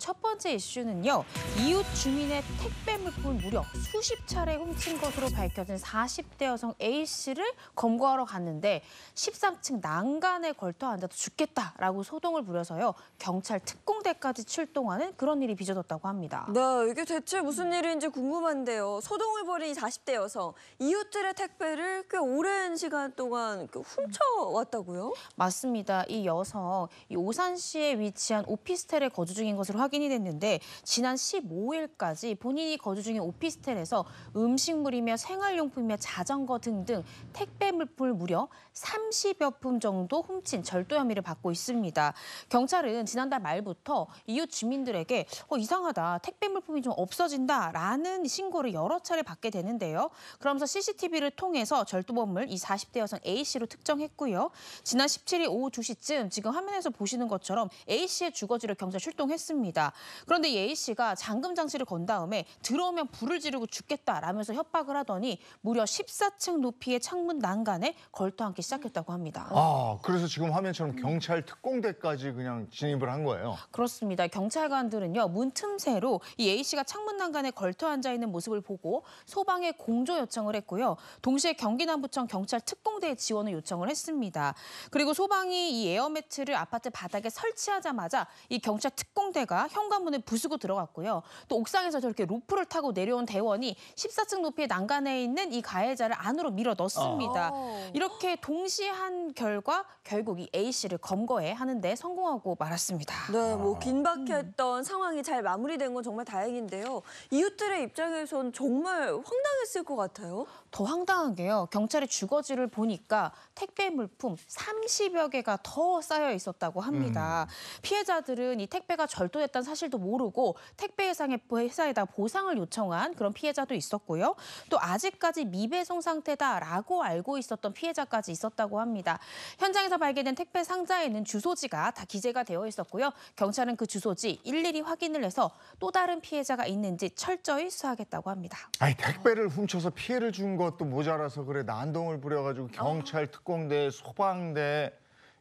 첫 번째 이슈는요. 이웃 주민의 택배 물품 을 무려 수십 차례 훔친 것으로 밝혀진 40대 여성 A씨를 검거하러 갔는데 13층 난간에 걸터 앉아도 죽겠다라고 소동을 부려서요. 경찰 특공대까지 출동하는 그런 일이 빚어졌다고 합니다. 네, 이게 대체 무슨 일인지 궁금한데요. 소동을 벌인 40대 여성, 이웃들의 택배를 꽤 오랜 시간 동안 그 훔쳐왔다고요? 맞습니다. 이 여성, 이 오산시에 위치한 오피스텔에 거주 중인 것으로 확인 확인이 됐는데 지난 15일까지 본인이 거주 중인 오피스텔에서 음식물이며 생활용품이며 자전거 등등 택배 물품을 무려 30여 품 정도 훔친 절도 혐의를 받고 있습니다. 경찰은 지난달 말부터 이웃 주민들에게 어, 이상하다 택배 물품이 좀 없어진다라는 신고를 여러 차례 받게 되는데요. 그러면서 CCTV를 통해서 절도범을 이 40대 여성 A씨로 특정했고요. 지난 17일 오후 2시쯤 지금 화면에서 보시는 것처럼 A씨의 주거지를 경찰 출동했습니다. 있니다 그런데 예희 씨가 잠금 장치를 건 다음에 들어오면 불을 지르고 죽겠다라면서 협박을 하더니 무려 14층 높이의 창문 난간에 걸터앉기 시작했다고 합니다. 아, 그래서 지금 화면처럼 경찰 특공대까지 그냥 진입을 한 거예요. 그렇습니다. 경찰관들은요 문 틈새로 예희 씨가 창문 난간에 걸터 앉아 있는 모습을 보고 소방에 공조 요청을 했고요. 동시에 경기남부청 경찰 특공대에 지원을 요청을 했습니다. 그리고 소방이 이 에어 매트를 아파트 바닥에 설치하자마자 이 경찰 특공대가 현관문을 부수고 들어갔고요. 또 옥상에서 저렇게 로프를 타고 내려온 대원이 14층 높이의 난간에 있는 이 가해자를 안으로 밀어 넣습니다. 어. 이렇게 동시한 에 결과 결국 이 A 씨를 검거해 하는데 성공하고 말았습니다. 네, 뭐 아. 긴박했던 음. 상황이 잘 마무리된 건 정말 다행인데요. 이웃들의 입장에선 정말 황당했을 것 같아요. 더 황당한 게요. 경찰의 주거지를 보니까 택배 물품 30여 개가 더 쌓여 있었다고 합니다. 음. 피해자들은 이 택배가 절도됐다 있다는 사실도 모르고 택배 회사에다 회사에 보상을 요청한 그런 피해자도 있었고요. 또 아직까지 미배송 상태다라고 알고 있었던 피해자까지 있었다고 합니다. 현장에서 발견된 택배 상자에는 주소지가 다 기재가 되어 있었고요. 경찰은 그 주소지 일일이 확인을 해서 또 다른 피해자가 있는지 철저히 수사하겠다고 합니다. 아니 택배를 훔쳐서 피해를 준 것도 모자라서 그래 난동을 부려가지고 경찰 특공대 소방대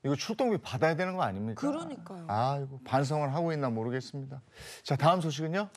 이거 출동비 받아야 되는 거 아닙니까? 그러니까요. 아이거 반성을 하고 있나 모르겠습니다. 자 다음 소식은요?